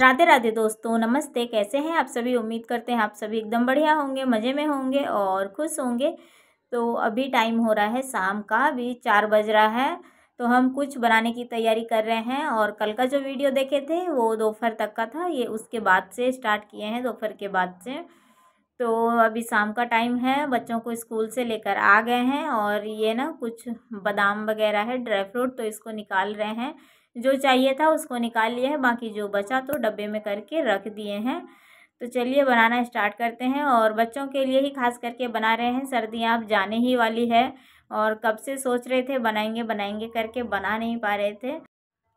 राधे राधे दोस्तों नमस्ते कैसे हैं आप सभी उम्मीद करते हैं आप सभी एकदम बढ़िया होंगे मज़े में होंगे और खुश होंगे तो अभी टाइम हो रहा है शाम का अभी चार बज रहा है तो हम कुछ बनाने की तैयारी कर रहे हैं और कल का जो वीडियो देखे थे वो दोपहर तक का था ये उसके बाद से स्टार्ट किए हैं दोपहर के बाद से तो अभी शाम का टाइम है बच्चों को स्कूल से लेकर आ गए हैं और ये ना कुछ बादाम वगैरह है ड्राई फ्रूट तो इसको निकाल रहे हैं जो चाहिए था उसको निकाल लिया है बाकी जो बचा तो डब्बे में करके रख दिए हैं तो चलिए बनाना स्टार्ट करते हैं और बच्चों के लिए ही खास करके बना रहे हैं सर्दियाँ अब जाने ही वाली है और कब से सोच रहे थे बनाएंगे बनाएंगे करके बना नहीं पा रहे थे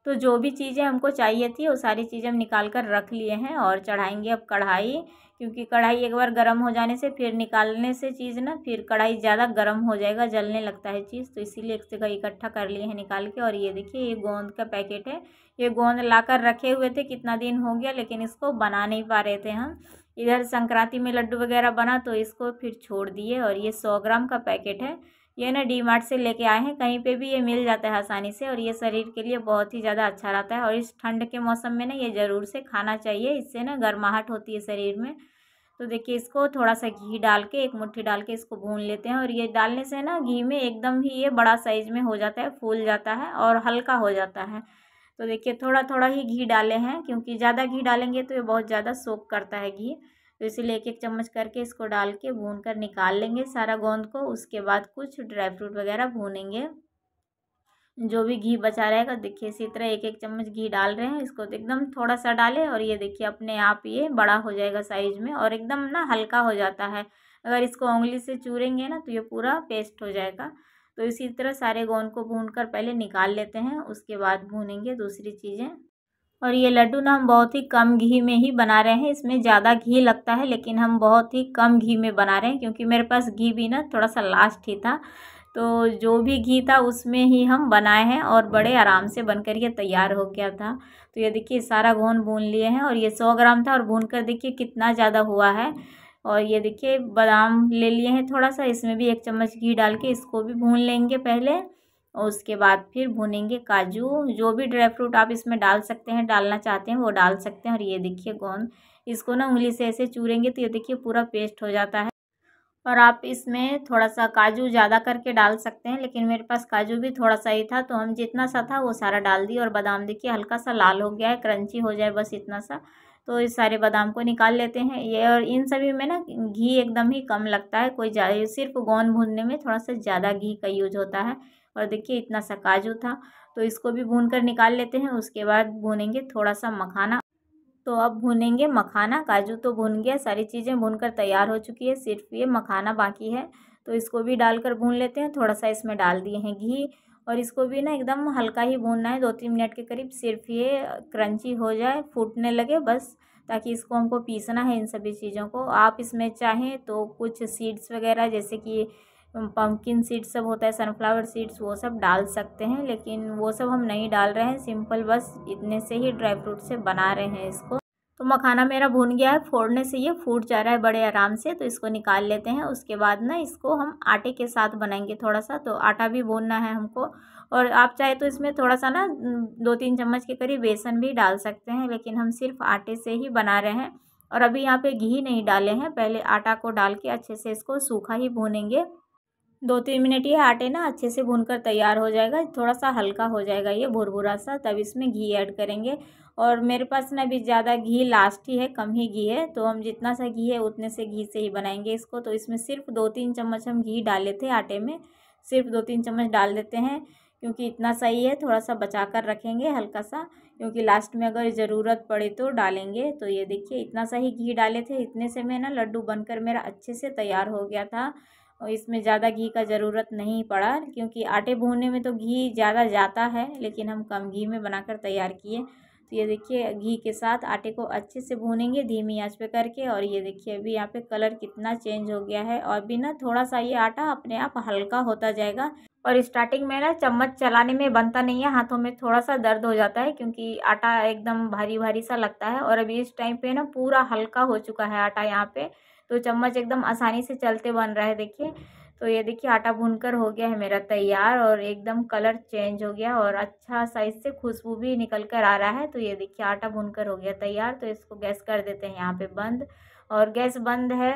तो जो भी चीज़ें हमको चाहिए थी वो सारी चीज़ें हम निकाल कर रख लिए हैं और चढ़ाएंगे अब कढ़ाई क्योंकि कढ़ाई एक बार गर्म हो जाने से फिर निकालने से चीज़ ना फिर कढ़ाई ज़्यादा गर्म हो जाएगा जलने लगता है चीज़ तो इसीलिए एक जगह इकट्ठा कर लिए हैं निकाल के और ये देखिए ये गोंद का पैकेट है ये गोंद ला कर रखे हुए थे कितना दिन हो गया लेकिन इसको बना नहीं पा रहे थे हम इधर संक्रांति में लड्डू वगैरह बना तो इसको फिर छोड़ दिए और ये सौ ग्राम का पैकेट है ये ना डी मार्ट से लेके आए हैं कहीं पे भी ये मिल जाता है आसानी से और ये शरीर के लिए बहुत ही ज़्यादा अच्छा रहता है और इस ठंड के मौसम में ना ये ज़रूर से खाना चाहिए इससे ना गर्माहट होती है शरीर में तो देखिए इसको थोड़ा सा घी डाल के एक मुट्ठी डाल के इसको भून लेते हैं और ये डालने से ना घी में एकदम ही ये बड़ा साइज़ में हो जाता है फूल जाता है और हल्का हो जाता है तो देखिए थोड़ा थोड़ा ही घी डाले हैं क्योंकि ज़्यादा घी डालेंगे तो ये बहुत ज़्यादा सोख करता है घी तो इसीलिए एक एक चम्मच करके इसको डाल के भून कर निकाल लेंगे सारा गोंद को उसके बाद कुछ ड्राई फ्रूट वगैरह भूनेंगे जो भी घी बचा रहेगा देखिए इसी तरह एक एक चम्मच घी डाल रहे हैं इसको तो एकदम थोड़ा सा डालें और ये देखिए अपने आप ये बड़ा हो जाएगा साइज में और एकदम ना हल्का हो जाता है अगर इसको उंगली से चूरेंगे ना तो ये पूरा पेस्ट हो जाएगा तो इसी तरह सारे गोंद को भून कर पहले निकाल लेते हैं उसके बाद भूनेंगे दूसरी चीज़ें और ये लड्डू ना हम बहुत ही कम घी में ही बना रहे हैं इसमें ज़्यादा घी लगता है लेकिन हम बहुत ही कम घी में बना रहे हैं क्योंकि मेरे पास घी भी ना थोड़ा सा लास्ट ही था तो जो भी घी था उसमें ही हम बनाए हैं और बड़े आराम से बनकर ये तैयार हो गया था तो ये देखिए सारा घोन भून लिए हैं और ये सौ ग्राम था और भून कर देखिए कितना ज़्यादा हुआ है और ये देखिए बादाम ले लिए हैं थोड़ा सा इसमें भी एक चम्मच घी डाल के इसको भी भून लेंगे पहले और उसके बाद फिर भुनेंगे काजू जो भी ड्राई फ्रूट आप इसमें डाल सकते हैं डालना चाहते हैं वो डाल सकते हैं और ये देखिए गोंद इसको ना उंगली से ऐसे चूरेंगे तो ये देखिए पूरा पेस्ट हो जाता है और आप इसमें थोड़ा सा काजू ज़्यादा करके डाल सकते हैं लेकिन मेरे पास काजू भी थोड़ा सा ही था तो हम जितना सा था वो सारा डाल दिए और बादाम देखिए हल्का सा लाल हो गया है क्रंची हो जाए बस इतना सा तो इस सारे बादाम को निकाल लेते हैं ये और इन सभी में ना घी एकदम ही कम लगता है कोई सिर्फ गोंद भूनने में थोड़ा सा ज़्यादा घी का यूज होता है और देखिए इतना सा काजू था तो इसको भी भून कर निकाल लेते हैं उसके बाद भूनेंगे थोड़ा सा मखाना तो अब भूनेंगे मखाना काजू तो भून गया सारी चीज़ें भून कर तैयार हो चुकी है सिर्फ ये मखाना बाकी है तो इसको भी डालकर भून लेते हैं थोड़ा सा इसमें डाल दिए हैं घी और इसको भी ना एकदम हल्का ही भूनना है दो तीन मिनट के करीब सिर्फ ये क्रंची हो जाए फूटने लगे बस ताकि इसको हमको पीसना है इन सभी चीज़ों को आप इसमें चाहें तो कुछ सीड्स वगैरह जैसे कि पम्पकिन सीड्स सब होता है सनफ्लावर सीड्स वो सब डाल सकते हैं लेकिन वो सब हम नहीं डाल रहे हैं सिंपल बस इतने से ही ड्राई फ्रूट से बना रहे हैं इसको तो मखाना मेरा भुन गया है फोड़ने से ये फूट जा रहा है बड़े आराम से तो इसको निकाल लेते हैं उसके बाद ना इसको हम आटे के साथ बनाएंगे थोड़ा सा तो आटा भी भूनना है हमको और आप चाहे तो इसमें थोड़ा सा ना दो तीन चम्मच के करीब बेसन भी डाल सकते हैं लेकिन हम सिर्फ आटे से ही बना रहे हैं और अभी यहाँ पे घी नहीं डाले हैं पहले आटा को डाल के अच्छे से इसको सूखा ही भूनेंगे दो तीन मिनट ये आटे ना अच्छे से भून कर तैयार हो जाएगा थोड़ा सा हल्का हो जाएगा ये भुरभुरा सा तब इसमें घी ऐड करेंगे और मेरे पास ना अभी ज़्यादा घी लास्ट ही है कम ही घी है तो हम जितना सा घी है उतने से घी से ही बनाएंगे इसको तो इसमें सिर्फ दो तीन चम्मच हम घी डाले थे आटे में सिर्फ दो तीन चम्मच डाल देते हैं क्योंकि इतना सही है थोड़ा सा बचा कर रखेंगे हल्का सा क्योंकि लास्ट में अगर ज़रूरत पड़े तो डालेंगे तो ये देखिए इतना सा ही घी डाले थे इतने से मैं ना लड्डू बनकर मेरा अच्छे से तैयार हो गया था तो इसमें ज़्यादा घी का ज़रूरत नहीं पड़ा क्योंकि आटे भूनने में तो घी ज़्यादा जाता है लेकिन हम कम घी में बनाकर तैयार किए तो ये देखिए घी के साथ आटे को अच्छे से भूनेंगे धीमी आंच पे करके और ये देखिए अभी यहाँ पे कलर कितना चेंज हो गया है और अभी ना थोड़ा सा ये आटा अपने आप हल्का होता जाएगा और स्टार्टिंग में ना चम्मच चलाने में बनता नहीं है हाथों में थोड़ा सा दर्द हो जाता है क्योंकि आटा एकदम भारी भारी सा लगता है और अभी इस टाइम पे ना पूरा हल्का हो चुका है आटा यहाँ पे तो चम्मच एकदम आसानी से चलते बन रहा है देखिए तो ये देखिए आटा भुनकर हो गया है मेरा तैयार और एकदम कलर चेंज हो गया और अच्छा साइज से खुशबू भी निकल कर आ रहा है तो ये देखिए आटा भुनकर हो गया तैयार तो इसको गैस कर देते हैं यहाँ पे बंद और गैस बंद है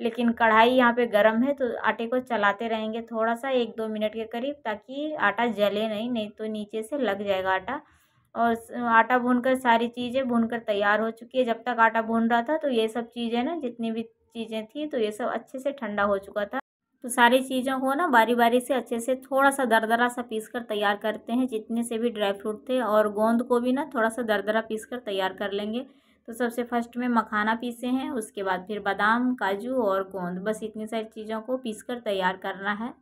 लेकिन कढ़ाई यहाँ पे गर्म है तो आटे को चलाते रहेंगे थोड़ा सा एक दो मिनट के करीब ताकि आटा जले नहीं नहीं तो नीचे से लग जाएगा आटा और आटा भून सारी चीज़ें भून तैयार हो चुकी है जब तक आटा भून रहा था तो ये सब चीज़ें ना जितनी भी चीज़ें थी तो ये सब अच्छे से ठंडा हो चुका था तो सारी चीज़ों को ना बारी बारी से अच्छे से थोड़ा सा दरदरा सा पीस कर तैयार करते हैं जितने से भी ड्राई फ्रूट थे और गोंद को भी ना थोड़ा सा दरदरा पीस कर तैयार कर लेंगे तो सबसे फर्स्ट में मखाना पीसे हैं उसके बाद फिर बादाम काजू और गोंद बस इतनी सारी चीज़ों को पीस कर तैयार करना है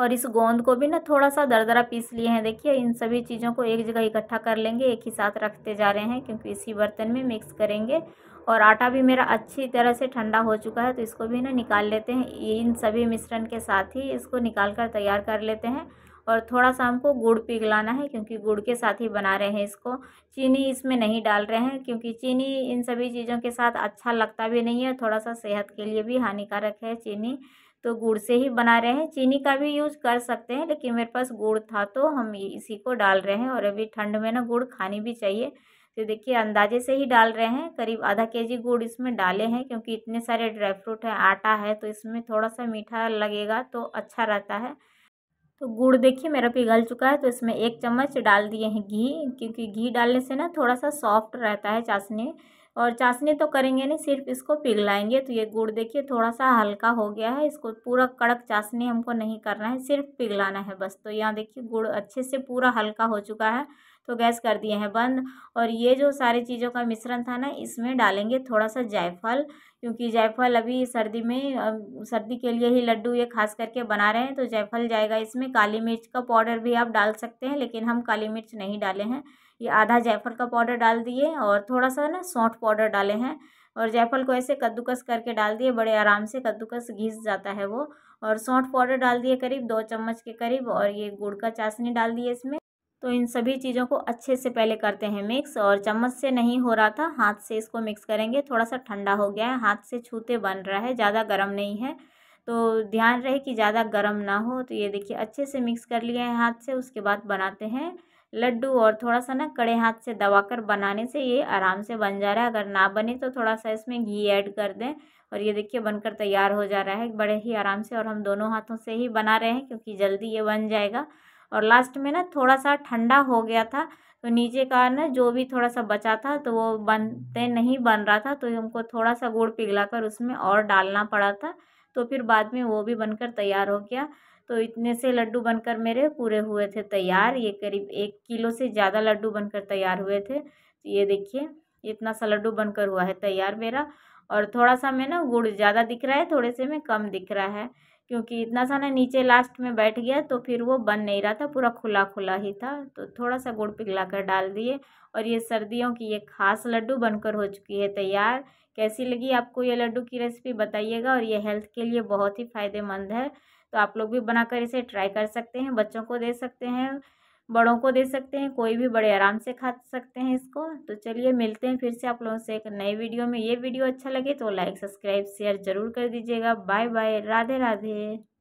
और इस गोंद को भी ना थोड़ा सा दरदरा पीस लिए हैं देखिए इन सभी चीज़ों को एक जगह इकट्ठा कर लेंगे एक ही साथ रखते जा रहे हैं क्योंकि इसी बर्तन में मिक्स करेंगे और आटा भी मेरा अच्छी तरह से ठंडा हो चुका है तो इसको भी ना निकाल लेते हैं इन सभी मिश्रण के साथ ही इसको निकाल कर तैयार कर लेते हैं और थोड़ा सा हमको गुड़ पिघलाना है क्योंकि गुड़ के साथ ही बना रहे हैं इसको चीनी इसमें नहीं डाल रहे हैं क्योंकि चीनी इन सभी चीज़ों के साथ अच्छा लगता भी नहीं है थोड़ा सा सेहत के लिए भी हानिकारक है चीनी तो गुड़ से ही बना रहे हैं चीनी का भी यूज़ कर सकते हैं लेकिन मेरे पास गुड़ था तो हम इसी को डाल रहे हैं और अभी ठंड में ना गुड़ खानी भी चाहिए तो देखिए अंदाजे से ही डाल रहे हैं करीब आधा के जी गुड़ इसमें डाले हैं क्योंकि इतने सारे ड्राई फ्रूट है आटा है तो इसमें थोड़ा सा मीठा लगेगा तो अच्छा रहता है तो गुड़ देखिए मेरा पिघल चुका है तो इसमें एक चम्मच डाल दिए हैं घी क्योंकि घी डालने से ना थोड़ा सा सॉफ्ट रहता है चाशनी और चाशनी तो करेंगे नहीं सिर्फ इसको पिघलाएंगे तो ये गुड़ देखिए थोड़ा सा हल्का हो गया है इसको पूरा कड़क चाशनी हमको नहीं करना है सिर्फ पिघलाना है बस तो यहाँ देखिए गुड़ अच्छे से पूरा हल्का हो चुका है तो गैस कर दिए हैं बंद और ये जो सारे चीज़ों का मिश्रण था ना इसमें डालेंगे थोड़ा सा जायफल क्योंकि जायफल अभी सर्दी में सर्दी के लिए ही लड्डू ये खास करके बना रहे हैं तो जायफल जाएगा इसमें काली मिर्च का पाउडर भी आप डाल सकते हैं लेकिन हम काली मिर्च नहीं डाले हैं ये आधा जायफल का पाउडर डाल दिए और थोड़ा सा ना सौंठ पाउडर डाले हैं और जायफल को ऐसे कद्दूकस करके डाल दिए बड़े आराम से कद्दूकस घिस जाता है वो और सौंठ पाउडर डाल दिए करीब दो चम्मच के करीब और ये गुड़ का चाशनी डाल दिए इसमें तो इन सभी चीज़ों को अच्छे से पहले करते हैं मिक्स और चम्मच से नहीं हो रहा था हाथ से इसको मिक्स करेंगे थोड़ा सा ठंडा हो गया है हाथ से छूते बन रहा है ज़्यादा गर्म नहीं है तो ध्यान रहे कि ज़्यादा गर्म ना हो तो ये देखिए अच्छे से मिक्स कर लिया है हाथ से उसके बाद बनाते हैं लड्डू और थोड़ा सा ना कड़े हाथ से दबा कर बनाने से ये आराम से बन जा रहा है अगर ना बने तो थोड़ा सा इसमें घी ऐड कर दें और ये देखिए बनकर तैयार हो जा रहा है बड़े ही आराम से और हम दोनों हाथों से ही बना रहे हैं क्योंकि जल्दी ये बन जाएगा और लास्ट में ना थोड़ा सा ठंडा हो गया था तो नीचे का ना जो भी थोड़ा सा बचा था तो वो बनते नहीं बन रहा था तो हमको थोड़ा सा गुड़ पिघला कर उसमें और डालना पड़ा था तो फिर बाद में वो भी बनकर तैयार हो गया तो इतने से लड्डू बनकर मेरे पूरे हुए थे तैयार ये करीब एक किलो से ज़्यादा लड्डू बनकर तैयार हुए थे ये देखिए इतना सा लड्डू बनकर हुआ है तैयार मेरा और थोड़ा सा मैं ना गुड़ ज़्यादा दिख रहा है थोड़े से मैं कम दिख रहा है क्योंकि इतना सा ना नीचे लास्ट में बैठ गया तो फिर वो बन नहीं रहा था पूरा खुला खुला ही था तो थोड़ा सा गुड़ पिघला कर डाल दिए और ये सर्दियों की ये खास लड्डू बनकर हो चुकी है तैयार कैसी लगी आपको ये लड्डू की रेसिपी बताइएगा और ये हेल्थ के लिए बहुत ही फ़ायदेमंद है तो आप लोग भी बनाकर इसे ट्राई कर सकते हैं बच्चों को दे सकते हैं बड़ों को दे सकते हैं कोई भी बड़े आराम से खा सकते हैं इसको तो चलिए मिलते हैं फिर से आप लोगों से एक नई वीडियो में ये वीडियो अच्छा लगे तो लाइक सब्सक्राइब शेयर जरूर कर दीजिएगा बाय बाय राधे राधे